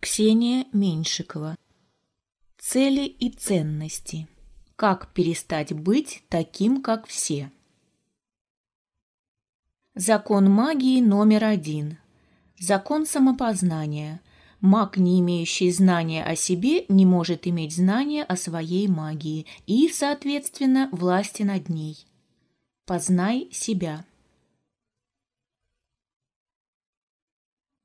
Ксения Меньшикова. Цели и ценности. Как перестать быть таким, как все. Закон магии номер один. Закон самопознания. Маг, не имеющий знания о себе, не может иметь знания о своей магии и, соответственно, власти над ней. Познай себя.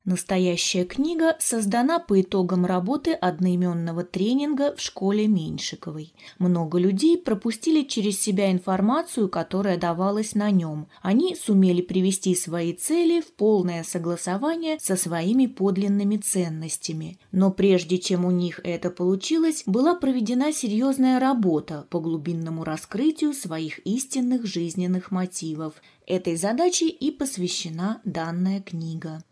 Настоящая книга создана по итогам работы одноименного тренинга в школе Меньшиковой. Много людей пропустили через себя информацию, которая давалась на нем. Они сумели привести свои цели в полное согласование со своими подлинными ценностями. Но прежде чем у них это получилось, была проведена серьезная работа по глубинному раскрытию своих истинных жизненных мотивов. Этой задаче и посвящена данная книга.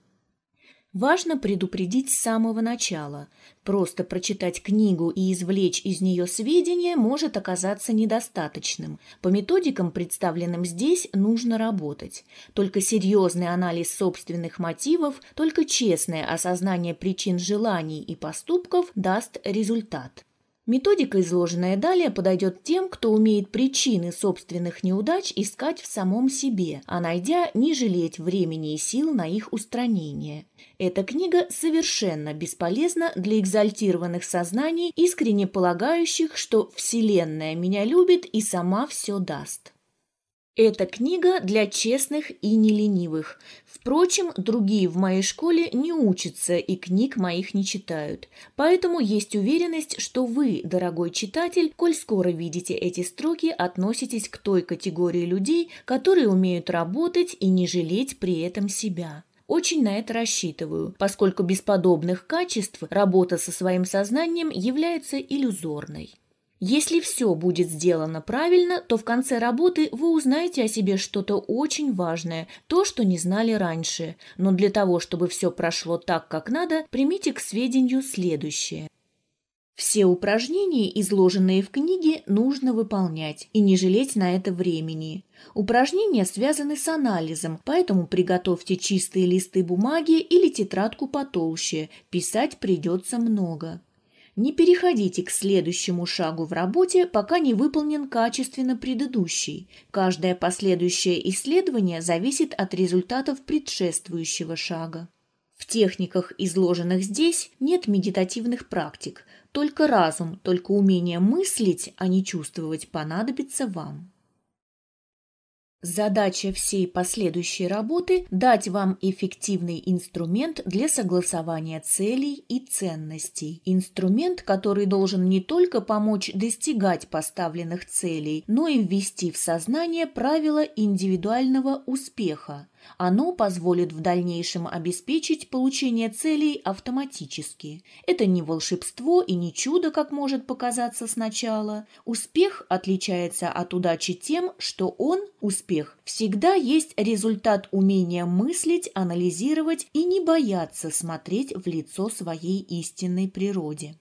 Важно предупредить с самого начала. Просто прочитать книгу и извлечь из нее сведения может оказаться недостаточным. По методикам, представленным здесь, нужно работать. Только серьезный анализ собственных мотивов, только честное осознание причин желаний и поступков даст результат. Методика, изложенная далее, подойдет тем, кто умеет причины собственных неудач искать в самом себе, а найдя, не жалеть времени и сил на их устранение. Эта книга совершенно бесполезна для экзальтированных сознаний, искренне полагающих, что Вселенная меня любит и сама все даст. Эта книга для честных и неленивых. Впрочем, другие в моей школе не учатся и книг моих не читают. Поэтому есть уверенность, что вы, дорогой читатель, коль скоро видите эти строки, относитесь к той категории людей, которые умеют работать и не жалеть при этом себя. Очень на это рассчитываю, поскольку без подобных качеств работа со своим сознанием является иллюзорной. Если все будет сделано правильно, то в конце работы вы узнаете о себе что-то очень важное, то, что не знали раньше. Но для того, чтобы все прошло так, как надо, примите к сведению следующее. Все упражнения, изложенные в книге, нужно выполнять и не жалеть на это времени. Упражнения связаны с анализом, поэтому приготовьте чистые листы бумаги или тетрадку потолще, писать придется много. Не переходите к следующему шагу в работе, пока не выполнен качественно предыдущий. Каждое последующее исследование зависит от результатов предшествующего шага. В техниках, изложенных здесь, нет медитативных практик. Только разум, только умение мыслить, а не чувствовать понадобится вам. Задача всей последующей работы – дать вам эффективный инструмент для согласования целей и ценностей. Инструмент, который должен не только помочь достигать поставленных целей, но и ввести в сознание правила индивидуального успеха, оно позволит в дальнейшем обеспечить получение целей автоматически. Это не волшебство и не чудо, как может показаться сначала. Успех отличается от удачи тем, что он, успех, всегда есть результат умения мыслить, анализировать и не бояться смотреть в лицо своей истинной природе.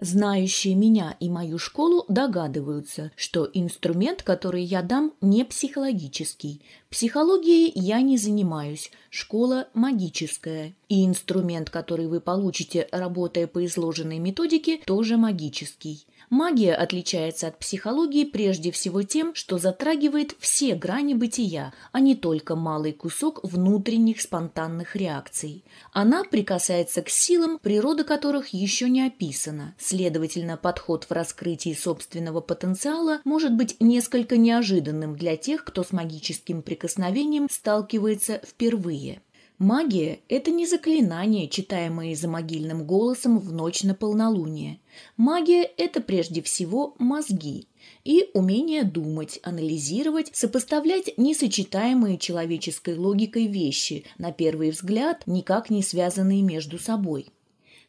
Знающие меня и мою школу догадываются, что инструмент, который я дам, не психологический. Психологией я не занимаюсь, школа магическая. И инструмент, который вы получите, работая по изложенной методике, тоже магический. Магия отличается от психологии прежде всего тем, что затрагивает все грани бытия, а не только малый кусок внутренних спонтанных реакций. Она прикасается к силам, природа которых еще не описана. Следовательно, подход в раскрытии собственного потенциала может быть несколько неожиданным для тех, кто с магическим прикосновением прикосновением сталкивается впервые. Магия – это не заклинание, читаемое за могильным голосом в ночь на полнолуние. Магия – это прежде всего мозги и умение думать, анализировать, сопоставлять несочетаемые человеческой логикой вещи, на первый взгляд никак не связанные между собой.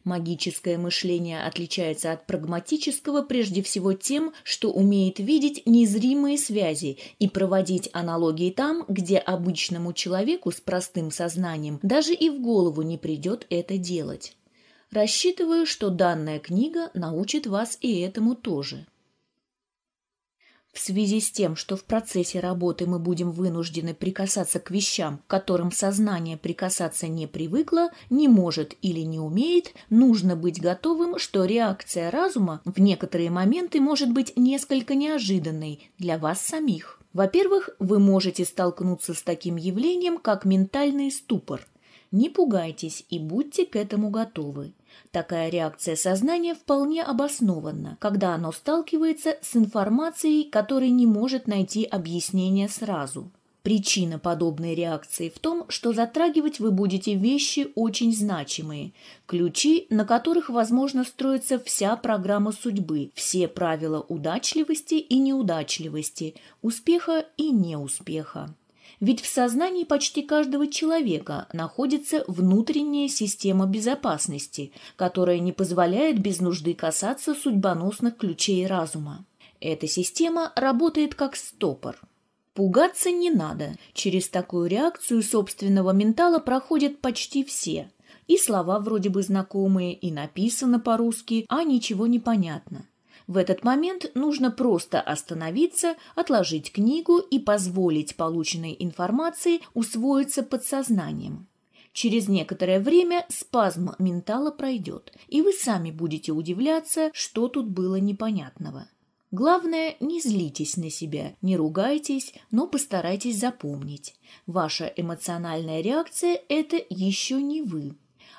Магическое мышление отличается от прагматического прежде всего тем, что умеет видеть незримые связи и проводить аналогии там, где обычному человеку с простым сознанием даже и в голову не придет это делать. Рассчитываю, что данная книга научит вас и этому тоже. В связи с тем, что в процессе работы мы будем вынуждены прикасаться к вещам, к которым сознание прикасаться не привыкло, не может или не умеет, нужно быть готовым, что реакция разума в некоторые моменты может быть несколько неожиданной для вас самих. Во-первых, вы можете столкнуться с таким явлением, как ментальный ступор – не пугайтесь и будьте к этому готовы. Такая реакция сознания вполне обоснована, когда оно сталкивается с информацией, которой не может найти объяснение сразу. Причина подобной реакции в том, что затрагивать вы будете вещи очень значимые, ключи, на которых, возможно, строится вся программа судьбы, все правила удачливости и неудачливости, успеха и неуспеха. Ведь в сознании почти каждого человека находится внутренняя система безопасности, которая не позволяет без нужды касаться судьбоносных ключей разума. Эта система работает как стопор. Пугаться не надо. Через такую реакцию собственного ментала проходят почти все. И слова вроде бы знакомые, и написано по-русски, а ничего не понятно. В этот момент нужно просто остановиться, отложить книгу и позволить полученной информации усвоиться подсознанием. Через некоторое время спазм ментала пройдет, и вы сами будете удивляться, что тут было непонятного. Главное, не злитесь на себя, не ругайтесь, но постарайтесь запомнить. Ваша эмоциональная реакция – это еще не вы,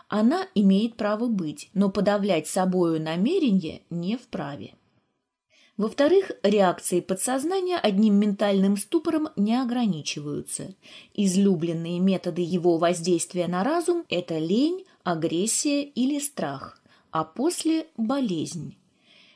она имеет право быть, но подавлять собою намерение не вправе. Во-вторых, реакции подсознания одним ментальным ступором не ограничиваются. Излюбленные методы его воздействия на разум – это лень, агрессия или страх, а после – болезнь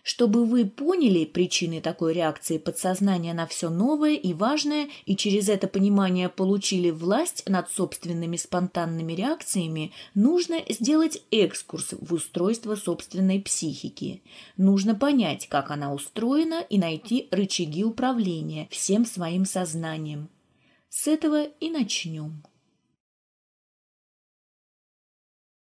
чтобы вы поняли причины такой реакции подсознания на все новое и важное и через это понимание получили власть над собственными спонтанными реакциями, нужно сделать экскурс в устройство собственной психики. Нужно понять, как она устроена и найти рычаги управления всем своим сознанием. С этого и начнем.